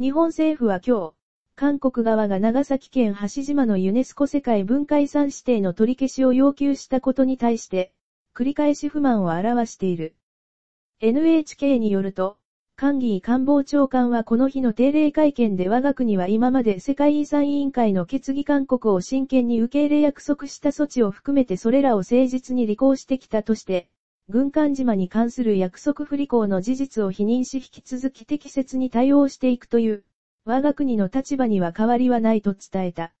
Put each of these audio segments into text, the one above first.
日本政府は今日、韓国側が長崎県橋島のユネスコ世界文化遺産指定の取り消しを要求したことに対して、繰り返し不満を表している。NHK によると、韓議官房長官はこの日の定例会見で我が国は今まで世界遺産委員会の決議勧告を真剣に受け入れ約束した措置を含めてそれらを誠実に履行してきたとして、軍艦島に関する約束不履行の事実を否認し引き続き適切に対応していくという、我が国の立場には変わりはないと伝えた。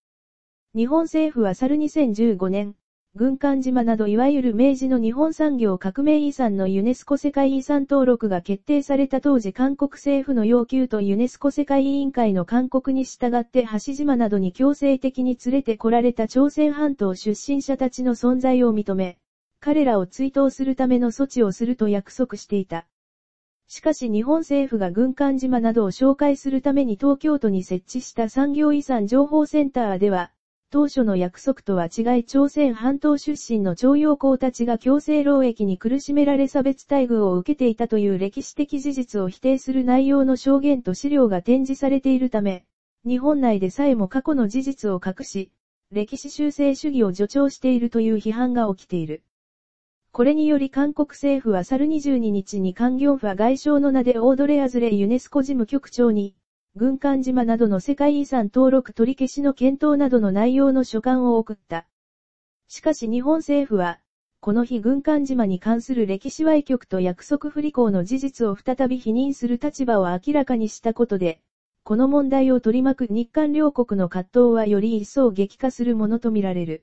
日本政府は去る2015年、軍艦島などいわゆる明治の日本産業革命遺産のユネスコ世界遺産登録が決定された当時韓国政府の要求とユネスコ世界委員会の勧告に従って橋島などに強制的に連れてこられた朝鮮半島出身者たちの存在を認め、彼らを追悼するための措置をすると約束していた。しかし日本政府が軍艦島などを紹介するために東京都に設置した産業遺産情報センターでは、当初の約束とは違い朝鮮半島出身の徴用工たちが強制労役に苦しめられ差別待遇を受けていたという歴史的事実を否定する内容の証言と資料が展示されているため、日本内でさえも過去の事実を隠し、歴史修正主義を助長しているという批判が起きている。これにより韓国政府は去る22日にカンギョンファ外相の名でオードレアズレユネスコ事務局長に、軍艦島などの世界遺産登録取り消しの検討などの内容の書簡を送った。しかし日本政府は、この日軍艦島に関する歴史歪曲と約束不履行の事実を再び否認する立場を明らかにしたことで、この問題を取り巻く日韓両国の葛藤はより一層激化するものとみられる。